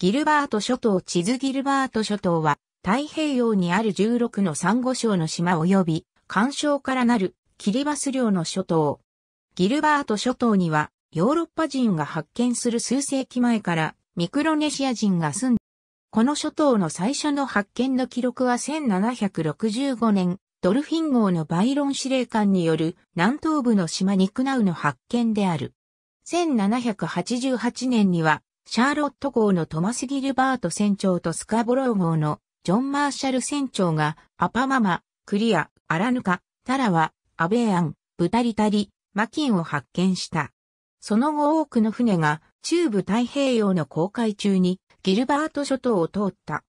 ギルバート諸島地図ギルバート諸島は太平洋にある16のサンゴ礁の島及び干渉からなるキリバス領の諸島。ギルバート諸島にはヨーロッパ人が発見する数世紀前からミクロネシア人が住んでこの諸島の最初の発見の記録は1765年、ドルフィン号のバイロン司令官による南東部の島ニクナウの発見である。1788年にはシャーロット号のトマス・ギルバート船長とスカボロー号のジョン・マーシャル船長がアパママ、クリア、アラヌカ、タラワ、アベアン、ブタリタリ、マキンを発見した。その後多くの船が中部太平洋の航海中にギルバート諸島を通った。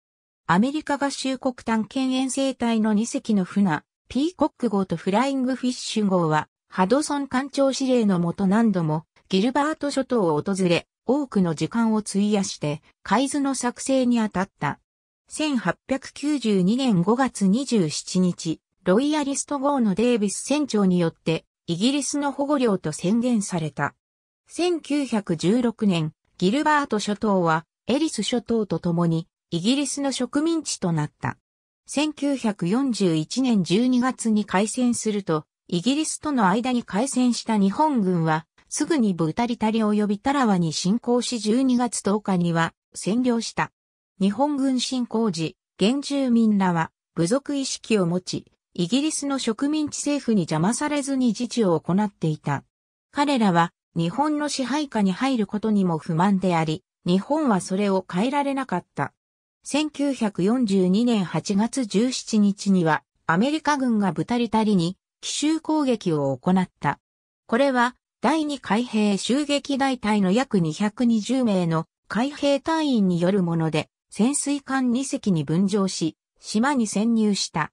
アメリカ合衆国探検遠征隊の2隻の船、ピーコック号とフライングフィッシュ号は、ハドソン艦長指令のもと何度もギルバート諸島を訪れ、多くの時間を費やして海図の作成にあたった。1892年5月27日、ロイヤリスト号のデービス船長によってイギリスの保護領と宣言された。1916年、ギルバート諸島はエリス諸島と共にイギリスの植民地となった。1941年12月に開戦すると、イギリスとの間に開戦した日本軍は、すぐにブタリタリ及びタラワに侵攻し12月10日には占領した。日本軍侵攻時、原住民らは部族意識を持ち、イギリスの植民地政府に邪魔されずに自治を行っていた。彼らは日本の支配下に入ることにも不満であり、日本はそれを変えられなかった。1942年8月17日にはアメリカ軍がブタリタリに奇襲攻撃を行った。これは第2海兵襲撃大隊の約220名の海兵隊員によるもので、潜水艦2隻に分譲し、島に潜入した。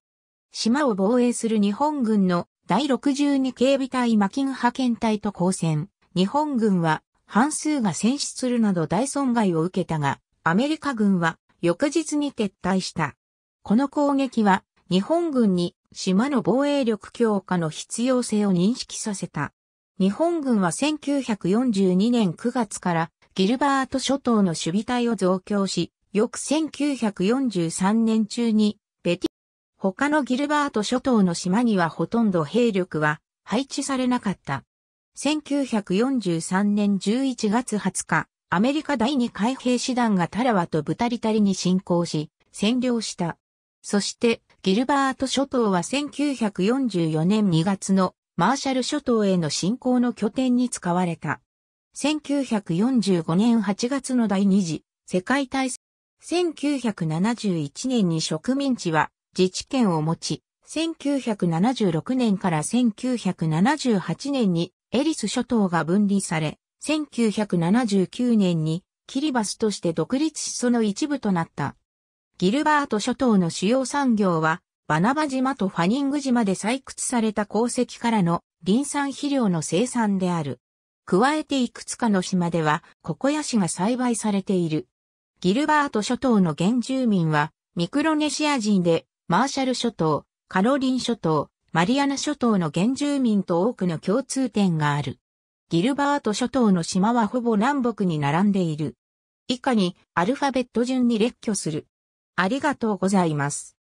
島を防衛する日本軍の第62警備隊マキン派遣隊と交戦。日本軍は半数が戦死するなど大損害を受けたが、アメリカ軍は翌日に撤退した。この攻撃は日本軍に島の防衛力強化の必要性を認識させた。日本軍は1942年9月からギルバート諸島の守備隊を増強し、翌1943年中にベティ、他のギルバート諸島の島にはほとんど兵力は配置されなかった。1943年11月20日、アメリカ第2海兵師団がタラワとブタリタリに侵攻し、占領した。そして、ギルバート諸島は1944年2月のマーシャル諸島への侵攻の拠点に使われた。1945年8月の第二次世界大戦。1971年に植民地は自治権を持ち、1976年から1978年にエリス諸島が分離され、1979年にキリバスとして独立しその一部となった。ギルバート諸島の主要産業はバナバ島とファニング島で採掘された鉱石からのン産肥料の生産である。加えていくつかの島ではココヤシが栽培されている。ギルバート諸島の原住民はミクロネシア人でマーシャル諸島、カロリン諸島、マリアナ諸島の原住民と多くの共通点がある。ギルバート諸島の島はほぼ南北に並んでいる。以下にアルファベット順に列挙する。ありがとうございます。